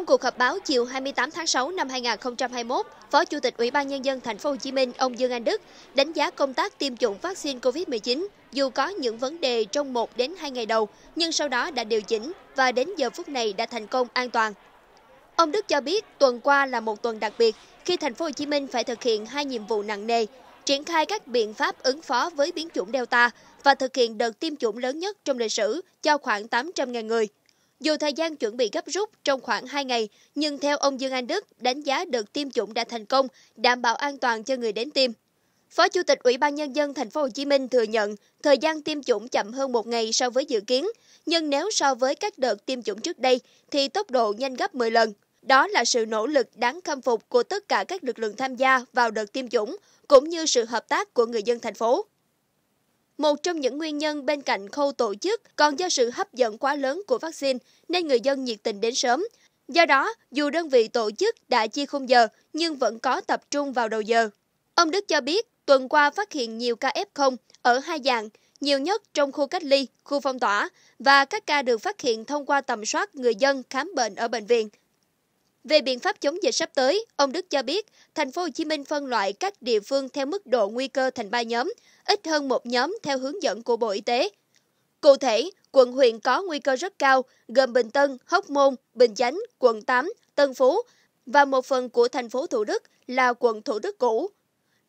Trong cuộc họp báo chiều 28 tháng 6 năm 2021, Phó Chủ tịch Ủy ban Nhân dân Thành phố Hồ Chí Minh ông Dương Anh Đức đánh giá công tác tiêm chủng vaccine COVID-19 dù có những vấn đề trong 1 đến 2 ngày đầu, nhưng sau đó đã điều chỉnh và đến giờ phút này đã thành công an toàn. Ông Đức cho biết tuần qua là một tuần đặc biệt khi Thành phố Hồ Chí Minh phải thực hiện hai nhiệm vụ nặng nề, triển khai các biện pháp ứng phó với biến chủng Delta và thực hiện đợt tiêm chủng lớn nhất trong lịch sử cho khoảng 800.000 người. Dù thời gian chuẩn bị gấp rút trong khoảng 2 ngày, nhưng theo ông Dương Anh Đức, đánh giá được tiêm chủng đã thành công, đảm bảo an toàn cho người đến tiêm. Phó Chủ tịch Ủy ban Nhân dân Thành phố Hồ Chí Minh thừa nhận thời gian tiêm chủng chậm hơn một ngày so với dự kiến, nhưng nếu so với các đợt tiêm chủng trước đây thì tốc độ nhanh gấp 10 lần. Đó là sự nỗ lực đáng khâm phục của tất cả các lực lượng tham gia vào đợt tiêm chủng, cũng như sự hợp tác của người dân thành phố. Một trong những nguyên nhân bên cạnh khâu tổ chức còn do sự hấp dẫn quá lớn của vaccine nên người dân nhiệt tình đến sớm. Do đó, dù đơn vị tổ chức đã chia khung giờ nhưng vẫn có tập trung vào đầu giờ. Ông Đức cho biết tuần qua phát hiện nhiều ca F0 ở hai dạng, nhiều nhất trong khu cách ly, khu phong tỏa và các ca được phát hiện thông qua tầm soát người dân khám bệnh ở bệnh viện. Về biện pháp chống dịch sắp tới, ông Đức cho biết, thành phố Hồ Chí Minh phân loại các địa phương theo mức độ nguy cơ thành 3 nhóm, ít hơn một nhóm theo hướng dẫn của Bộ Y tế. Cụ thể, quận huyện có nguy cơ rất cao, gồm Bình Tân, Hóc Môn, Bình Chánh, quận 8, Tân Phú và một phần của thành phố Thủ Đức là quận Thủ Đức cũ.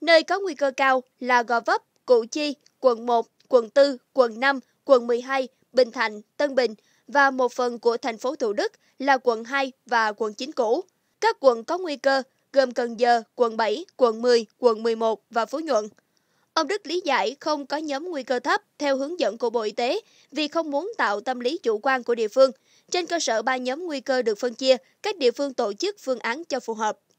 Nơi có nguy cơ cao là Gò Vấp, Củ Chi, quận 1, quận 4, quận 5, quận 12, Bình Thạnh, Tân Bình – và một phần của thành phố Thủ Đức là quận 2 và quận 9 cũ. Các quận có nguy cơ gồm Cần Giờ, quận 7, quận 10, quận 11 và Phú Nhuận. Ông Đức lý giải không có nhóm nguy cơ thấp theo hướng dẫn của Bộ Y tế vì không muốn tạo tâm lý chủ quan của địa phương. Trên cơ sở ba nhóm nguy cơ được phân chia, các địa phương tổ chức phương án cho phù hợp.